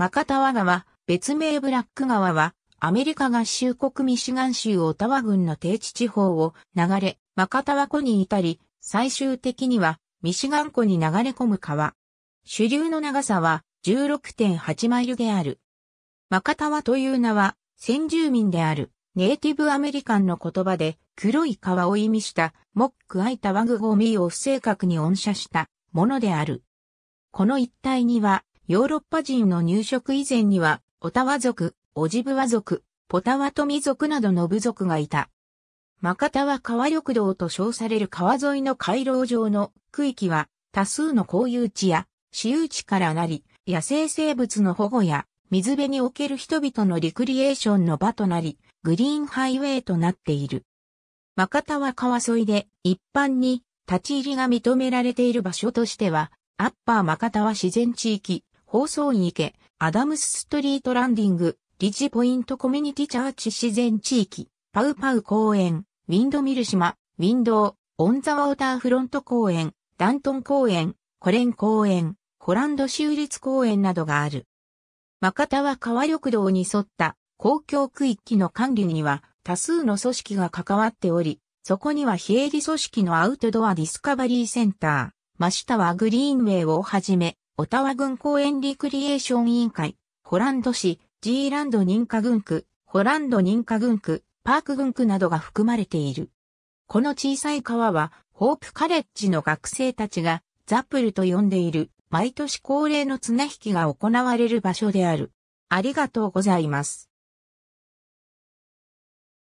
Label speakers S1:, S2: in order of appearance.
S1: マカタワ川、別名ブラック川は、アメリカ合衆国ミシガン州オタワ郡の低地地方を流れ、マカタワ湖に至り、最終的にはミシガン湖に流れ込む川。主流の長さは16.8マイルである。マカタワという名は、先住民であるネイティブアメリカンの言葉で黒い川を意味したモックアイタワグゴミを不正確に音写したものである。この一帯にはヨーロッパ人の入植以前には、オタワ族、オジブワ族、ポタワトミ族などの部族がいた。マカタワ川緑道と称される川沿いの回廊上の区域は、多数の公有地や私有地からなり、野生生物の保護や水辺における人々のリクリエーションの場となり、グリーンハイウェイとなっている。マカタワ川沿いで一般に立ち入りが認められている場所としては、アッパーマカタワ自然地域、放送院池、アダムスストリートランディング、ッジポイントコミュニティチャーチ自然地域、パウパウ公園、ウィンドミル島、ウィンドウ、オンザワーターフロント公園、ダントン公園、コレン公園、コランド州立公園などがある。マカタは川緑道に沿った公共区域の管理には多数の組織が関わっており、そこには非営利組織のアウトドアディスカバリーセンター、真下はグリーンウェイをはじめ、オタワ郡公園リクリエーション委員会、ホランド市、ジーランド認可郡区、ホランド認可郡区、パーク軍区などが含まれている。この小さい川は、ホープカレッジの学生たちが、ザップルと呼んでいる、毎年恒例の綱引きが行われる場所である。ありがとうございます。